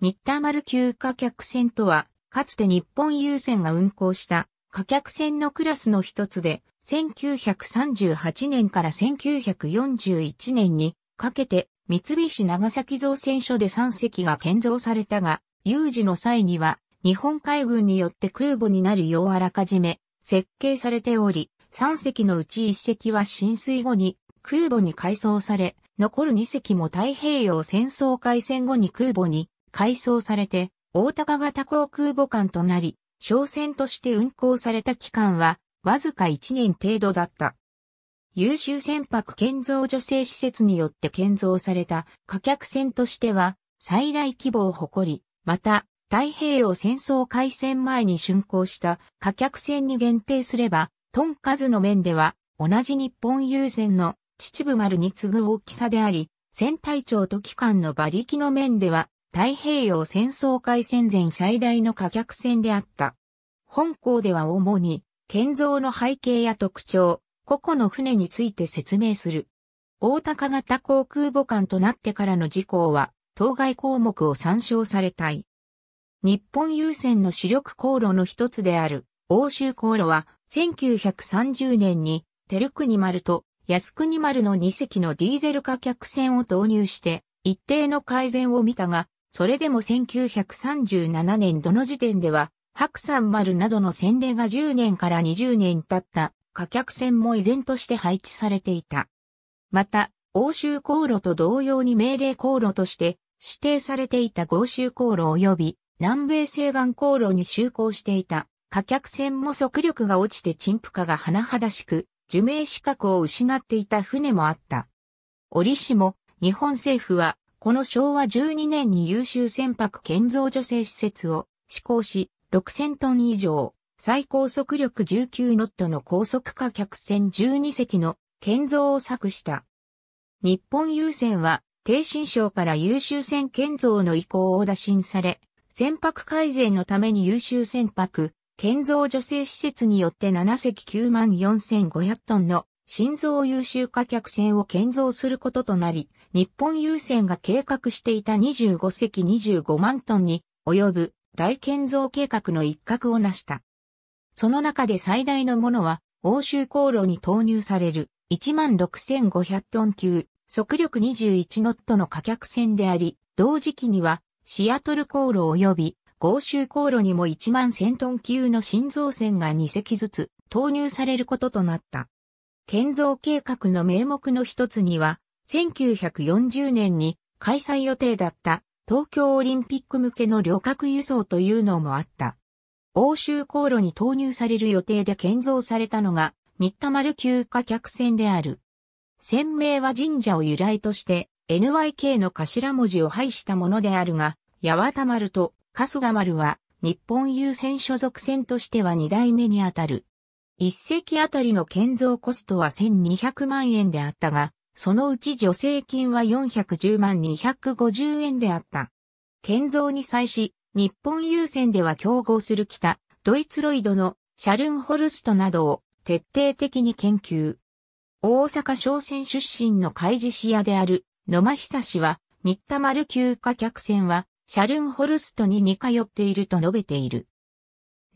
日田丸級貨客船とは、かつて日本郵船が運航した貨客船のクラスの一つで、1938年から1941年にかけて三菱長崎造船所で3隻が建造されたが、有事の際には日本海軍によって空母になるようあらかじめ設計されており、3隻のうち1隻は浸水後に空母に改装され、残る2隻も太平洋戦争開戦後に空母に改装されて、大高型航空母艦となり、商船として運航された期間は、わずか1年程度だった。優秀船舶建造女性施設によって建造された貨客船としては、最大規模を誇り、また、太平洋戦争開戦前に竣工した貨客船に限定すれば、トン数の面では、同じ日本優船の秩父丸に次ぐ大きさであり、船体長と機関の馬力の面では、太平洋戦争開戦前最大の火客船であった。本校では主に、建造の背景や特徴、個々の船について説明する。大高型航空母艦となってからの事項は、当該項目を参照されたい。日本優先の主力航路の一つである、欧州航路は、1930年に、テルクニマルとヤスクニマルの2隻のディーゼル貨客船を導入して、一定の改善を見たが、それでも1937年度の時点では、白山丸などの洗礼が10年から20年経った火客船も依然として配置されていた。また、欧州航路と同様に命令航路として指定されていた豪州航路及び南米西岸航路に就航していた火客船も速力が落ちて陳腐化が甚だしく、受命資格を失っていた船もあった。折しも日本政府はこの昭和12年に優秀船舶建造女性施設を施行し、6000トン以上、最高速力19ノットの高速化客船12隻の建造を策した。日本郵船は、低新省から優秀船建造の意向を打診され、船舶改善のために優秀船舶、建造女性施設によって7隻9万4500トンの新造優秀化客船を建造することとなり、日本優先が計画していた25隻25万トンに及ぶ大建造計画の一角を成した。その中で最大のものは、欧州航路に投入される16,500トン級、速力21ノットの火客船であり、同時期にはシアトル航路及び豪州航路にも1万1000トン級の新造船が2隻ずつ投入されることとなった。建造計画の名目の一つには、1940年に開催予定だった東京オリンピック向けの旅客輸送というのもあった。欧州航路に投入される予定で建造されたのが、新田丸旧貨客船である。船名は神社を由来として、NYK の頭文字を配したものであるが、八幡丸と春日丸は、日本優先所属船としては二代目にあたる。一席あたりの建造コストは1200万円であったが、そのうち助成金は410万250円であった。建造に際し、日本優先では競合する北、ドイツロイドのシャルンホルストなどを徹底的に研究。大阪商船出身の開示士屋である野間久氏は、新田丸級貨客船はシャルンホルストに似通っていると述べている。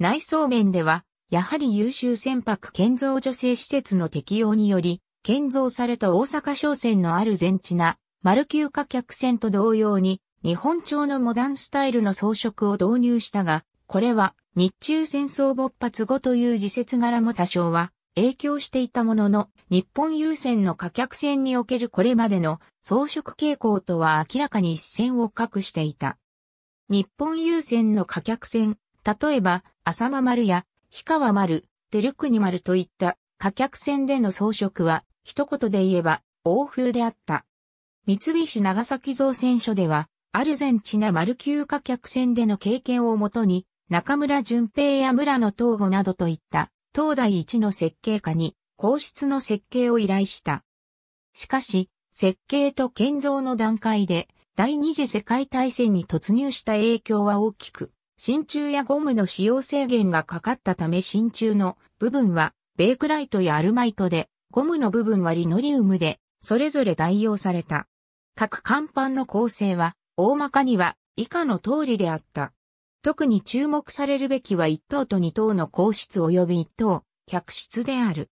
内装面では、やはり優秀船舶建造助成施設の適用により、建造された大阪商船のある全地な、丸級貨客船と同様に、日本調のモダンスタイルの装飾を導入したが、これは日中戦争勃発後という時節柄も多少は影響していたものの、日本優先の貨客船におけるこれまでの装飾傾向とは明らかに一線を画していた。日本優先の貨客船、例えば、浅間丸や氷川丸、デルクニ丸といった火客船での装飾は、一言で言えば、欧風であった。三菱長崎造船所では、アルゼンチナ丸級火客船での経験をもとに、中村淳平や村野東吾などといった、東大一の設計家に、皇室の設計を依頼した。しかし、設計と建造の段階で、第二次世界大戦に突入した影響は大きく、真鍮やゴムの使用制限がかかったため真鍮の部分はベークライトやアルマイトで、ゴムの部分はリノリウムで、それぞれ代用された。各甲板の構成は、大まかには以下の通りであった。特に注目されるべきは1等と2等の皇室及び1等、客室である。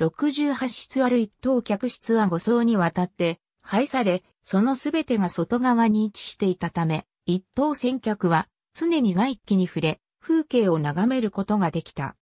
68室ある1等客室は5層にわたって配され、そのすべてが外側に位置していたため、1等船客は常に外気に触れ、風景を眺めることができた。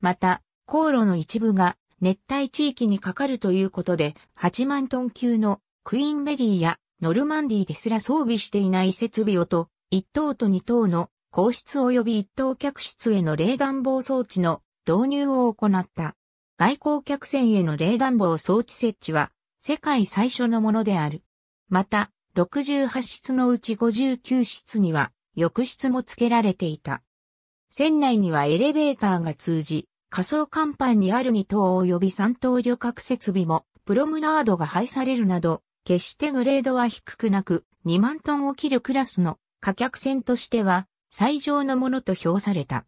また、航路の一部が熱帯地域にかかるということで、8万トン級のクイーンベリーやノルマンディーですら装備していない設備をと、1等と2等の皇室及び1等客室への冷暖房装置の導入を行った。外交客船への冷暖房装置設置は世界最初のものである。また、68室のうち59室には浴室も付けられていた。船内にはエレベーターが通じ、仮想甲板にある2棟及び3棟旅客設備も、プロムナードが配されるなど、決してグレードは低くなく、2万トンを切るクラスの貨客船としては、最上のものと評された。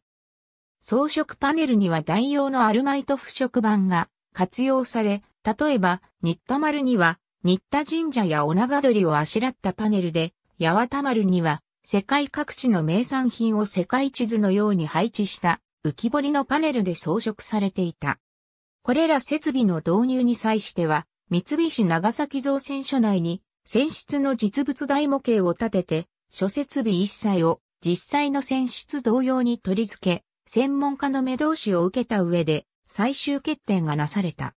装飾パネルには代用のアルマイト腐食板が活用され、例えば、新田丸には、新田神社や尾長鳥をあしらったパネルで、八幡丸には、世界各地の名産品を世界地図のように配置した浮き彫りのパネルで装飾されていた。これら設備の導入に際しては、三菱長崎造船所内に、船室の実物大模型を立てて、諸設備一切を実際の船室同様に取り付け、専門家の目通しを受けた上で、最終決定がなされた。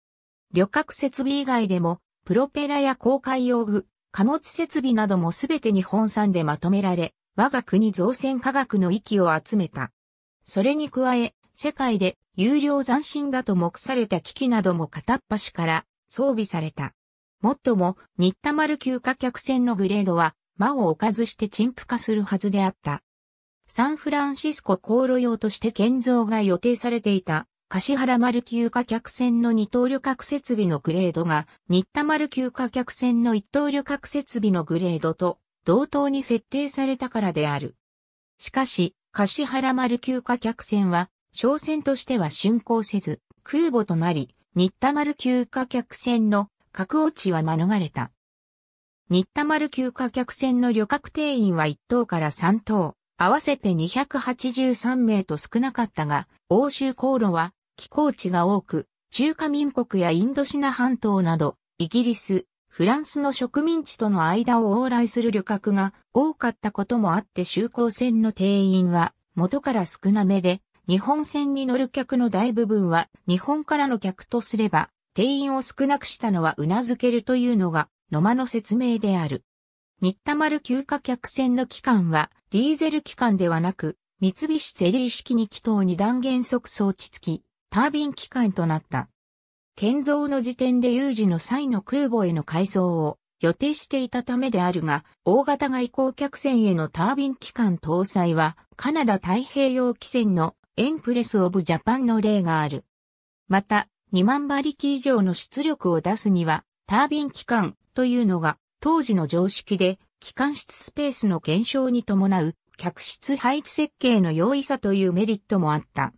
旅客設備以外でも、プロペラや航海用具、貨物設備などもすべて日本産でまとめられ、我が国造船科学の域を集めた。それに加え、世界で有料斬新だと目された機器なども片っ端から装備された。もっとも、新田丸級貨客船のグレードは、間を置かずして陳腐化するはずであった。サンフランシスコ航路用として建造が予定されていた柏原丸級貨客船の二等旅客設備のグレードが、新田丸級貨客船の一等旅客設備のグレードと同等に設定されたからである。しかし、柏原丸級貨客船は、商船としては竣工せず、空母となり、新田丸級貨客船の格落ちは免れた。新田丸級貨客船の旅客定員は1等から3等、合わせて283名と少なかったが、欧州航路は気候地が多く、中華民国やインドシナ半島など、イギリス、フランスの植民地との間を往来する旅客が多かったこともあって就航船の定員は元から少なめで、日本船に乗る客の大部分は日本からの客とすれば、定員を少なくしたのは頷けるというのが野間の説明である。新田丸休暇客船の機関はディーゼル機関ではなく、三菱ゼリー式に気筒に段言速装置付き、タービン機関となった。建造の時点で有事の際の空母への改装を予定していたためであるが、大型外交客船へのタービン機関搭載は、カナダ太平洋汽船のエンプレス・オブ・ジャパンの例がある。また、2万馬力以上の出力を出すには、タービン機関というのが当時の常識で、機関室スペースの減少に伴う客室配置設計の容易さというメリットもあった。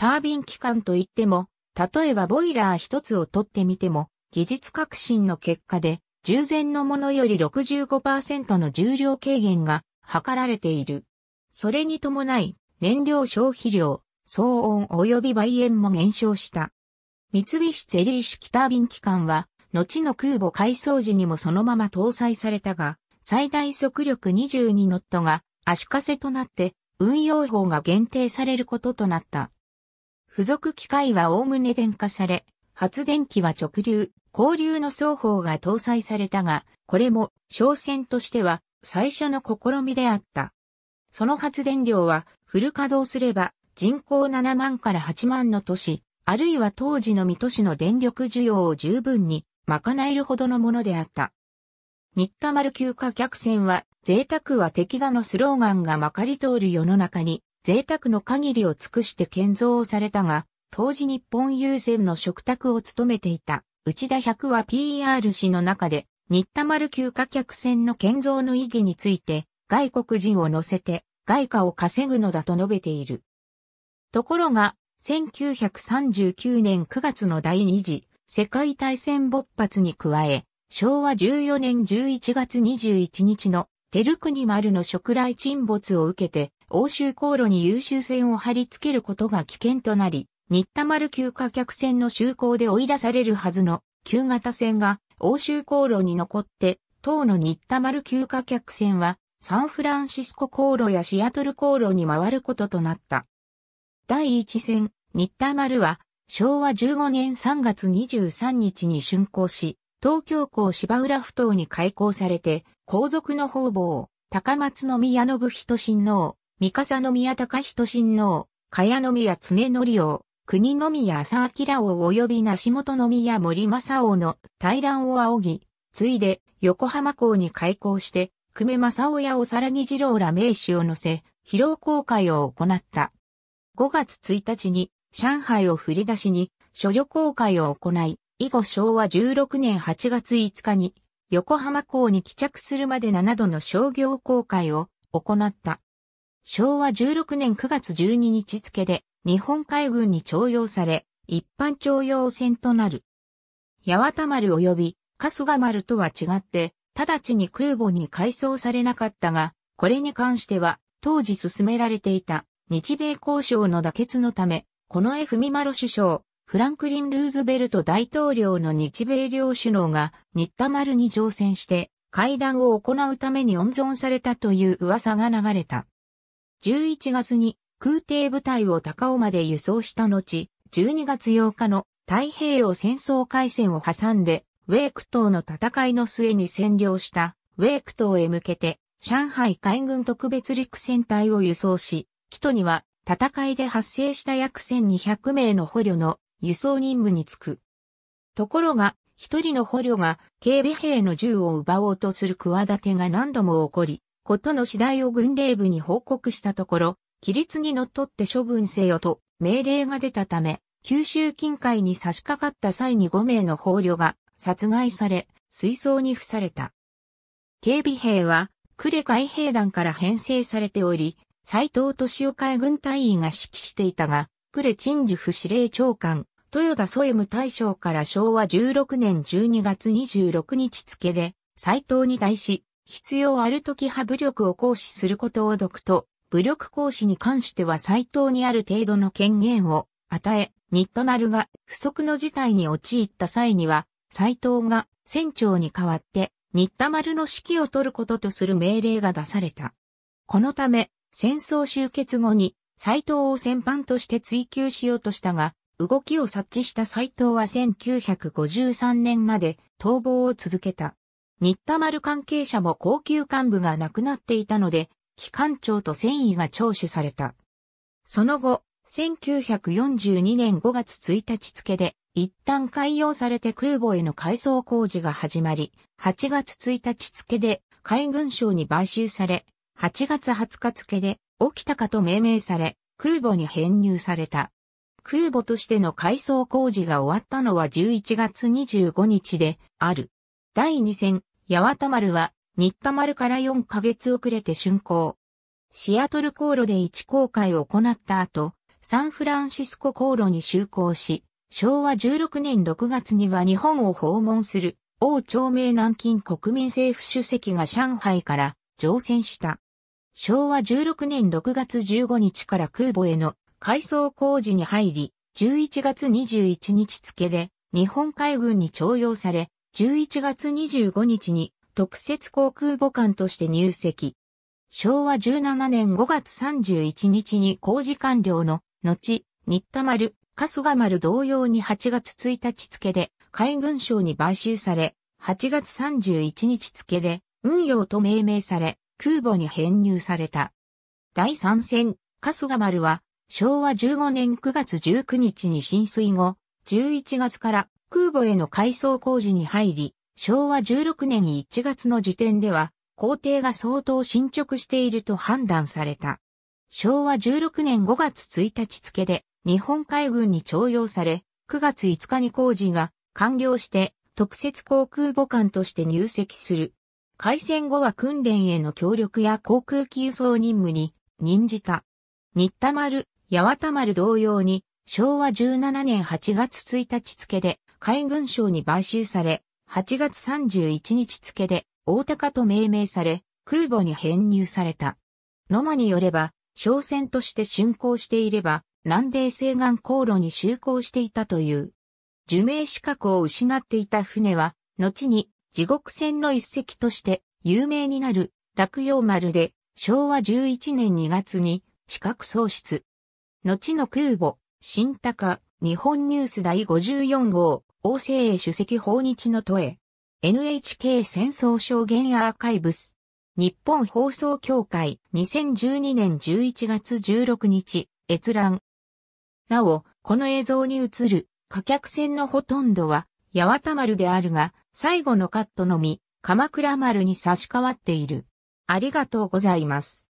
タービン機関といっても、例えばボイラー一つを取ってみても、技術革新の結果で、従前のものより65%の重量軽減が図られている。それに伴い、燃料消費量、騒音及び倍煙も減少した。三菱ゼリー式タービン機関は、後の空母改装時にもそのまま搭載されたが、最大速力22ノットが足かせとなって運用法が限定されることとなった。付属機械はおおむね電化され、発電機は直流、交流の双方が搭載されたが、これも商船としては最初の試みであった。その発電量はフル稼働すれば人口7万から8万の都市、あるいは当時の水戸市の電力需要を十分に賄えるほどのものであった。新田丸級暇客船は、贅沢は敵だのスローガンがまかり通る世の中に、贅沢の限りを尽くして建造をされたが、当時日本郵船の食卓を務めていた内田百は PR 氏の中で、新田丸旧貨客船の建造の意義について、外国人を乗せて外貨を稼ぐのだと述べている。ところが、1939年9月の第二次世界大戦勃発に加え、昭和14年11月21日のテルクニ丸の食来沈没を受けて、欧州航路に優秀船を貼り付けることが危険となり、新田丸旧貨客船の就航で追い出されるはずの旧型船が欧州航路に残って、当の新田丸旧貨客船はサンフランシスコ航路やシアトル航路に回ることとなった。第一船、新田丸は昭和15年3月23日に竣工し、東京港芝浦埠頭に開港されて、皇族の方々、高松宮信人親王、三笠宮高人親王、茅宮常則王、国宮朝明王及び梨本宮森正王の対乱を仰ぎ、ついで横浜港に開港して、久米正親やおさらぎ次郎ら名手を乗せ、疲労公開を行った。5月1日に上海を振り出しに、処女公開を行い、以後昭和16年8月5日に、横浜港に帰着するまで7度の商業公開を行った。昭和16年9月12日付で日本海軍に徴用され、一般徴用船となる。八幡丸及び春日丸とは違って、直ちに空母に改装されなかったが、これに関しては、当時進められていた日米交渉の妥結のため、この F・ ミマロ首相、フランクリン・ルーズベルト大統領の日米両首脳が日田丸に乗船して会談を行うために温存されたという噂が流れた。11月に空挺部隊を高尾まで輸送した後、12月8日の太平洋戦争海戦を挟んで、ウェーク島の戦いの末に占領したウェーク島へ向けて、上海海軍特別陸戦隊を輸送し、キ都には戦いで発生した約1200名の捕虜の輸送任務に就く。ところが、一人の捕虜が警備兵の銃を奪おうとする企てが何度も起こり、ことの次第を軍令部に報告したところ、規律に則っって処分せよと命令が出たため、九州近海に差し掛かった際に5名の法侶が殺害され、水槽に付された。警備兵は、呉海兵団から編成されており、斎藤敏夫海軍隊員が指揮していたが、呉陳治府司令長官、豊田添務大将から昭和16年12月26日付で、斎藤に対し、必要ある時派武力を行使することを読と、武力行使に関しては最等にある程度の権限を与え、新田丸が不測の事態に陥った際には、斎藤が船長に代わって新田丸の指揮を取ることとする命令が出された。このため、戦争終結後に斎藤を戦犯として追及しようとしたが、動きを察知した斎藤は1953年まで逃亡を続けた。新田丸関係者も高級幹部が亡くなっていたので、機関長と繊維が聴取された。その後、1942年5月1日付で、一旦開用されて空母への改装工事が始まり、8月1日付で海軍省に買収され、8月20日付で沖高と命名され、空母に編入された。空母としての改装工事が終わったのは11月25日である。第2戦、八幡丸は、新田丸から4ヶ月遅れて竣工。シアトル航路で一航海を行った後、サンフランシスコ航路に就航し、昭和16年6月には日本を訪問する王朝明南京国民政府主席が上海から乗船した。昭和16年6月15日から空母への改装工事に入り、11月21日付で日本海軍に徴用され、11月25日に特設航空母艦として入籍。昭和17年5月31日に工事完了の後、新田丸、春日丸同様に8月1日付で海軍省に買収され、8月31日付で運用と命名され、空母に編入された。第3戦、春日丸は昭和15年9月19日に浸水後、11月から空母への改装工事に入り、昭和16年1月の時点では、工程が相当進捗していると判断された。昭和16年5月1日付で、日本海軍に徴用され、9月5日に工事が完了して、特設航空母艦として入籍する。開戦後は訓練への協力や航空機輸送任務に任じた。新田丸、八幡丸同様に、昭和17年8月1日付で海軍省に買収され、8月31日付で大高と命名され、空母に編入された。ノマによれば、商船として竣工していれば、南米西岸航路に就航していたという。受命資格を失っていた船は、後に地獄船の一隻として有名になる落葉丸で昭和11年2月に資格喪失。後の空母、新高、日本ニュース第54号、王政へ主席訪日の都へ。NHK 戦争証言アーカイブス。日本放送協会2012年11月16日、閲覧。なお、この映像に映る貨客船のほとんどは八幡丸であるが、最後のカットのみ、鎌倉丸に差し替わっている。ありがとうございます。